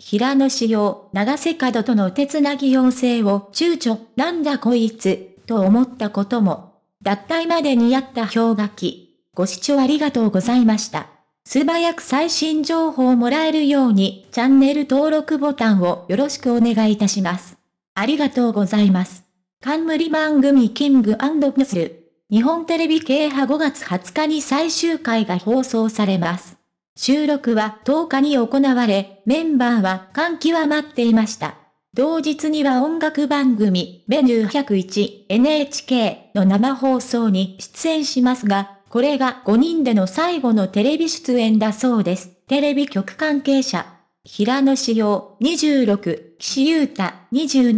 平野紫耀、長瀬角との手つなぎ要請を躊躇、なんだこいつ、と思ったことも。脱退までにやった氷河期。ご視聴ありがとうございました。素早く最新情報をもらえるように、チャンネル登録ボタンをよろしくお願いいたします。ありがとうございます。冠番組キングブスル。日本テレビ系派5月20日に最終回が放送されます。収録は10日に行われ、メンバーは歓喜は待っていました。同日には音楽番組、メニュー 101NHK の生放送に出演しますが、これが5人での最後のテレビ出演だそうです。テレビ局関係者。平野志陽26、岸優太27、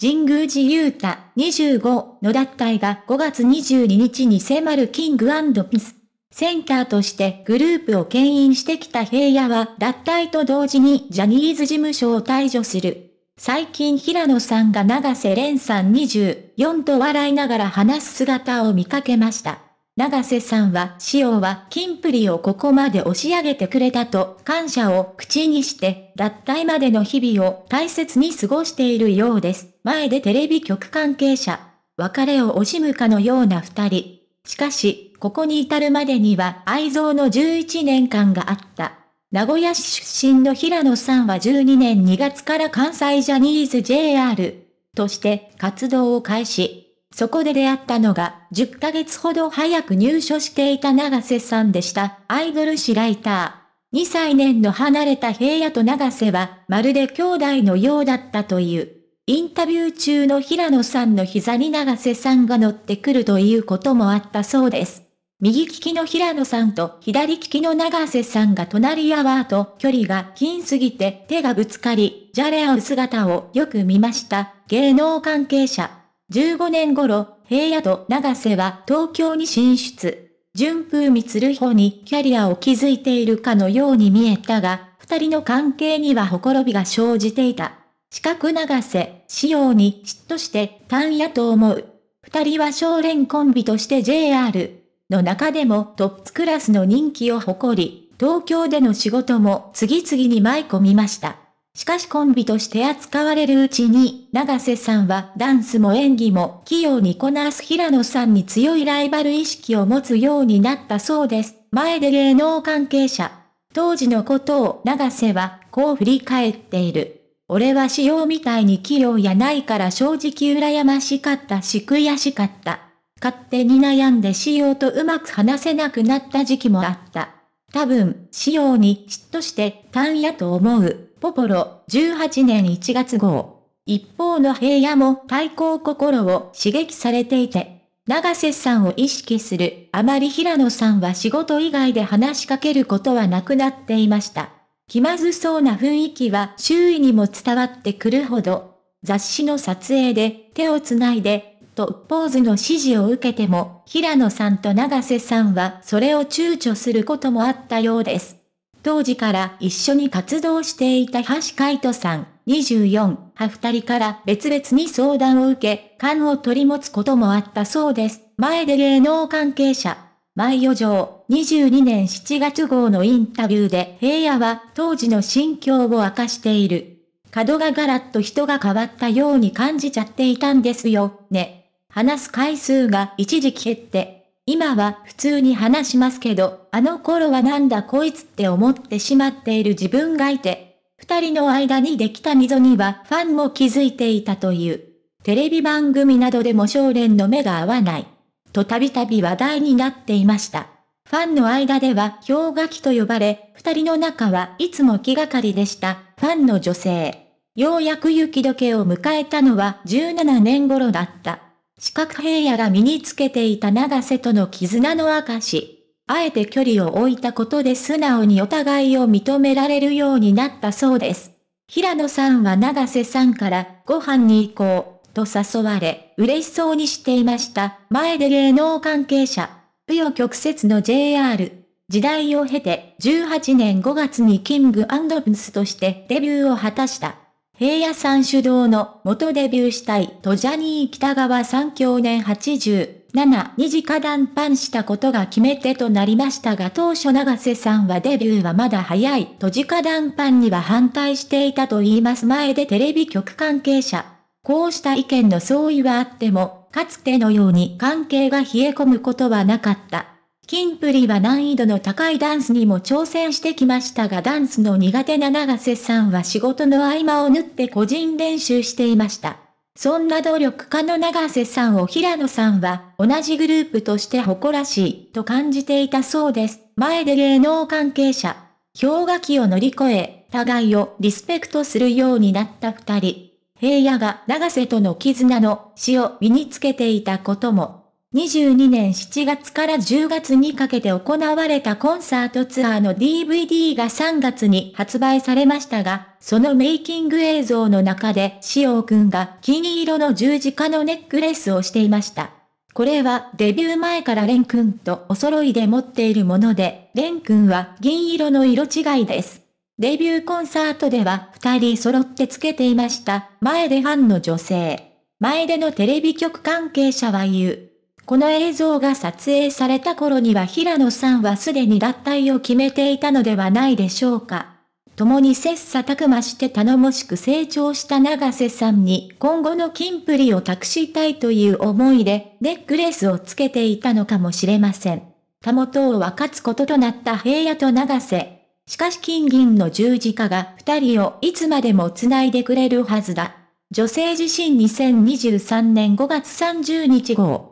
神宮寺優太25の脱退が5月22日に迫るキングピス。センターとしてグループを牽引してきた平野は脱退と同時にジャニーズ事務所を退場する。最近平野さんが長瀬廉さん24と笑いながら話す姿を見かけました。長瀬さんは、塩は金プリをここまで押し上げてくれたと感謝を口にして、脱退までの日々を大切に過ごしているようです。前でテレビ局関係者、別れを惜しむかのような二人。しかし、ここに至るまでには愛憎の11年間があった。名古屋市出身の平野さんは12年2月から関西ジャニーズ JR として活動を開始。そこで出会ったのが10ヶ月ほど早く入所していた長瀬さんでした。アイドル誌ライター。2歳年の離れた平野と長瀬はまるで兄弟のようだったという。インタビュー中の平野さんの膝に長瀬さんが乗ってくるということもあったそうです。右利きの平野さんと左利きの長瀬さんが隣り合わと距離が近すぎて手がぶつかり、じゃれ合う姿をよく見ました。芸能関係者。15年頃、平野と長瀬は東京に進出。順風満穂にキャリアを築いているかのように見えたが、二人の関係にはほころびが生じていた。四角長瀬、仕様に嫉妬して単野と思う。二人は少年コンビとして JR。の中でもトップクラスの人気を誇り、東京での仕事も次々に舞い込みました。しかしコンビとして扱われるうちに、長瀬さんはダンスも演技も器用にこなす平野さんに強いライバル意識を持つようになったそうです。前で芸能関係者。当時のことを長瀬はこう振り返っている。俺は仕様みたいに器用やないから正直羨ましかったし悔しかった。勝手に悩んで仕様とうまく話せなくなった時期もあった。多分、仕様に嫉妬して単やと思う、ポポロ、18年1月号。一方の平野も対抗心を刺激されていて、長瀬さんを意識する、あまり平野さんは仕事以外で話しかけることはなくなっていました。気まずそうな雰囲気は周囲にも伝わってくるほど、雑誌の撮影で手をつないでとポーズの指示を受けても、平野さんと長瀬さんはそれを躊躇することもあったようです。当時から一緒に活動していた橋海人さん、24、は二人から別々に相談を受け、勘を取り持つこともあったそうです。前で芸能関係者。前余城、22年7月号のインタビューで平野は当時の心境を明かしている。角がガラッと人が変わったように感じちゃっていたんですよ、ね。話す回数が一時期減って、今は普通に話しますけど、あの頃はなんだこいつって思ってしまっている自分がいて、二人の間にできた溝にはファンも気づいていたという。テレビ番組などでも少年の目が合わない。とたびたび話題になっていました。ファンの間では氷河期と呼ばれ、二人の仲はいつも気がかりでした。ファンの女性。ようやく雪解けを迎えたのは17年頃だった。四角平野が身につけていた長瀬との絆の証。あえて距離を置いたことで素直にお互いを認められるようになったそうです。平野さんは長瀬さんからご飯に行こうと誘われ、嬉しそうにしていました。前で芸能関係者、紆余曲折の JR。時代を経て18年5月にキングアンスとしてデビューを果たした。平野さん主導の元デビューしたいとジャニー北川さん去年80。7、2次化談ンしたことが決め手となりましたが当初長瀬さんはデビューはまだ早いと直談判には反対していたと言います前でテレビ局関係者。こうした意見の相違はあっても、かつてのように関係が冷え込むことはなかった。キンプリは難易度の高いダンスにも挑戦してきましたがダンスの苦手な長瀬さんは仕事の合間を縫って個人練習していました。そんな努力家の長瀬さんを平野さんは同じグループとして誇らしいと感じていたそうです。前で芸能関係者。氷河期を乗り越え、互いをリスペクトするようになった二人。平野が長瀬との絆の死を身につけていたことも2022年7月から10月にかけて行われたコンサートツアーの DVD が3月に発売されましたが、そのメイキング映像の中で、しおくんが金色の十字架のネックレスをしていました。これはデビュー前からレン君とお揃いで持っているもので、レン君は銀色の色違いです。デビューコンサートでは二人揃ってつけていました。前でファンの女性。前でのテレビ局関係者は言う。この映像が撮影された頃には平野さんはすでに脱退を決めていたのではないでしょうか。共に切磋琢磨して頼もしく成長した長瀬さんに今後の金プリを託したいという思いでネックレスをつけていたのかもしれません。たもとを分かつこととなった平野と長瀬。しかし金銀の十字架が二人をいつまでも繋いでくれるはずだ。女性自身2023年5月30日号。